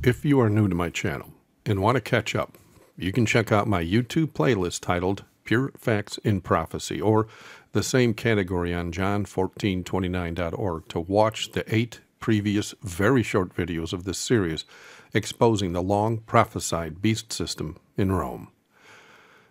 If you are new to my channel and want to catch up, you can check out my YouTube playlist titled Pure Facts in Prophecy or the same category on john1429.org to watch the eight previous very short videos of this series exposing the long prophesied beast system in Rome.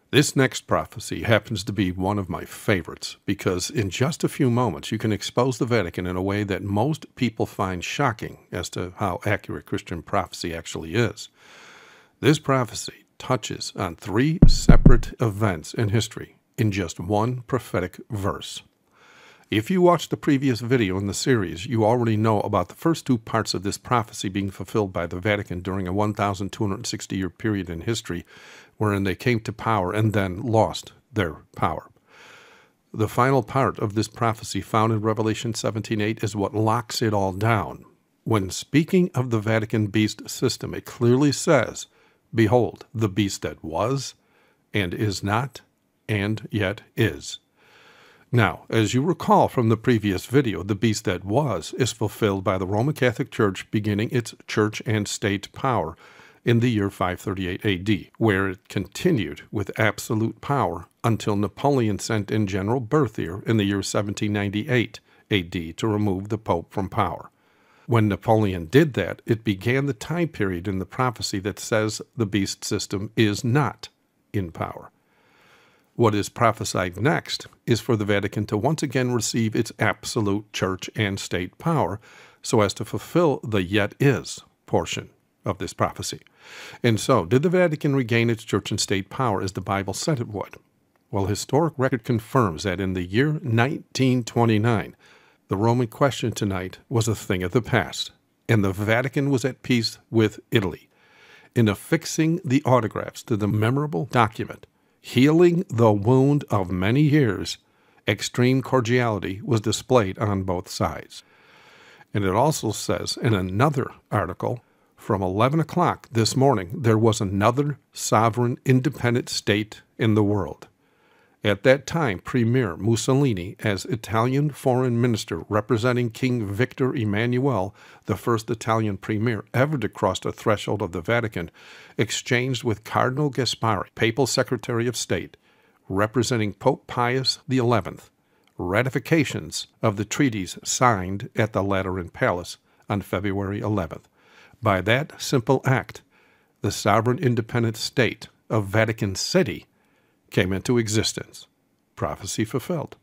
This next prophecy happens to be one of my favorites because, in just a few moments, you can expose the Vatican in a way that most people find shocking as to how accurate Christian prophecy actually is. This prophecy touches on three separate events in history in just one prophetic verse. If you watched the previous video in the series, you already know about the first two parts of this prophecy being fulfilled by the Vatican during a 1,260 year period in history wherein they came to power and then lost their power. The final part of this prophecy found in Revelation 17:8 is what locks it all down. When speaking of the Vatican beast system, it clearly says, "Behold, the beast that was and is not and yet is." Now, as you recall from the previous video, the beast that was is fulfilled by the Roman Catholic Church beginning its church and state power in the year 538 AD, where it continued with absolute power until Napoleon sent in General Berthier in the year 1798 AD to remove the Pope from power. When Napoleon did that, it began the time period in the prophecy that says the beast system is not in power. What is prophesied next is for the Vatican to once again receive its absolute church and state power so as to fulfill the yet is portion of this prophecy. And so, did the Vatican regain its church and state power as the Bible said it would? Well, historic record confirms that in the year 1929, the Roman question tonight was a thing of the past, and the Vatican was at peace with Italy. In affixing the autographs to the memorable document, healing the wound of many years, extreme cordiality was displayed on both sides. And it also says in another article from 11 o'clock this morning, there was another sovereign independent state in the world at that time Premier Mussolini as Italian foreign minister representing King Victor Emmanuel, the first Italian premier ever to cross the threshold of the Vatican, exchanged with Cardinal Gasparri, papal secretary of state, representing Pope Pius XI, ratifications of the treaties signed at the Lateran Palace on February 11th. By that simple act, the sovereign independent state of Vatican City came into existence. Prophecy fulfilled.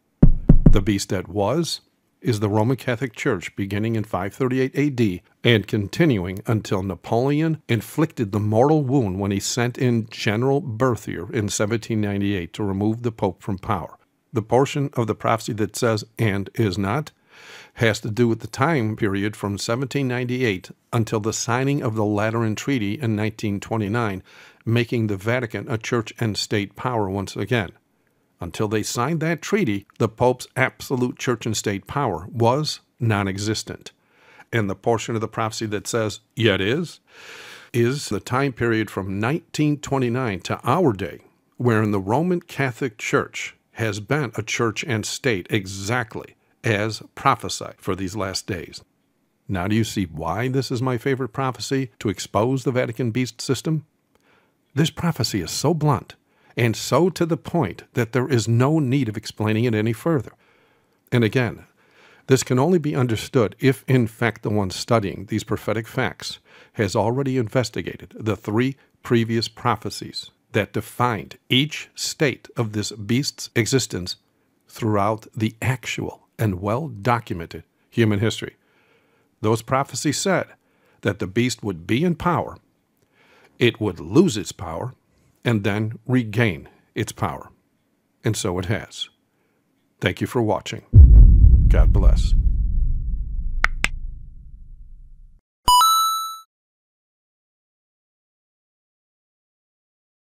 The beast that was is the Roman Catholic Church beginning in 538 AD and continuing until Napoleon inflicted the mortal wound when he sent in General Berthier in 1798 to remove the Pope from power. The portion of the prophecy that says, and is not, has to do with the time period from 1798 until the signing of the Lateran Treaty in 1929 making the Vatican a church and state power once again. Until they signed that treaty, the Pope's absolute church and state power was non existent. And the portion of the prophecy that says, yet is, is the time period from 1929 to our day, wherein the Roman Catholic Church has been a church and state exactly as prophesied for these last days. Now, do you see why this is my favorite prophecy to expose the Vatican beast system? This prophecy is so blunt and so to the point that there is no need of explaining it any further. And again, this can only be understood if, in fact, the one studying these prophetic facts has already investigated the three previous prophecies that defined each state of this beast's existence throughout the actual and well documented human history. Those prophecies said that the beast would be in power it would lose its power and then regain its power. And so it has. Thank you for watching. God bless.